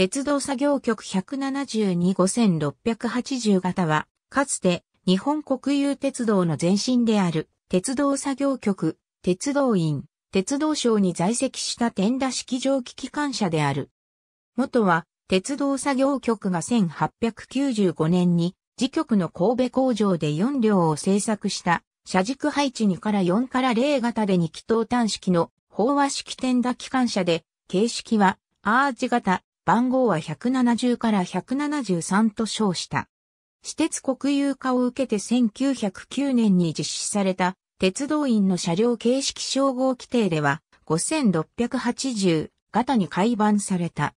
鉄道作業局1725680型は、かつて日本国有鉄道の前身である鉄道作業局、鉄道院、鉄道省に在籍した天田式蒸気機関車である。元は鉄道作業局が1895年に自局の神戸工場で4両を製作した車軸配置2から4から0型で2気筒端式の飽和式天田機関車で形式はアーチ型、番号は170から173と称した。私鉄国有化を受けて1909年に実施された鉄道員の車両形式称号規定では5680型に改版された。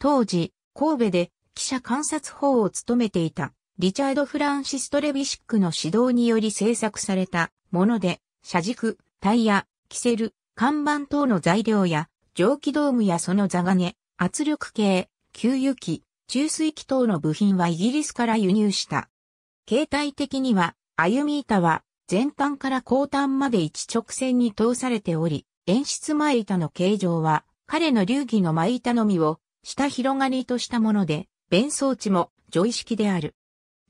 当時、神戸で記者観察法を務めていたリチャード・フランシスト・レビシックの指導により制作されたもので、車軸、タイヤ、キセル、看板等の材料や、蒸気ドームやその座金、圧力計、給油機、注水機等の部品はイギリスから輸入した。形態的には、歩み板は前端から後端まで一直線に通されており、演出前板の形状は、彼の流儀の前板のみを、下広がりとしたもので、弁装置も上位式である。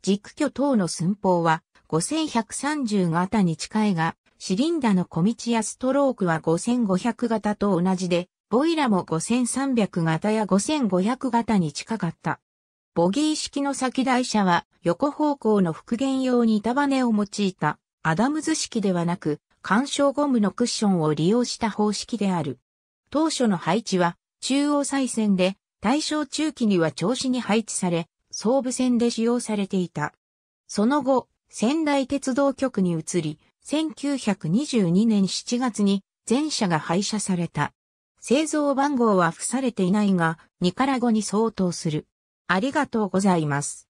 軸挙等の寸法は5130型に近いが、シリンダの小道やストロークは5500型と同じで、ボイラも5300型や5500型に近かった。ボギー式の先台車は横方向の復元用に板バネを用いたアダムズ式ではなく干渉ゴムのクッションを利用した方式である。当初の配置は中央再線で大正中期には調子に配置され、総武線で使用されていた。その後、仙台鉄道局に移り、1922年7月に全車が廃車された。製造番号は付されていないが、ニカラゴに相当する。ありがとうございます。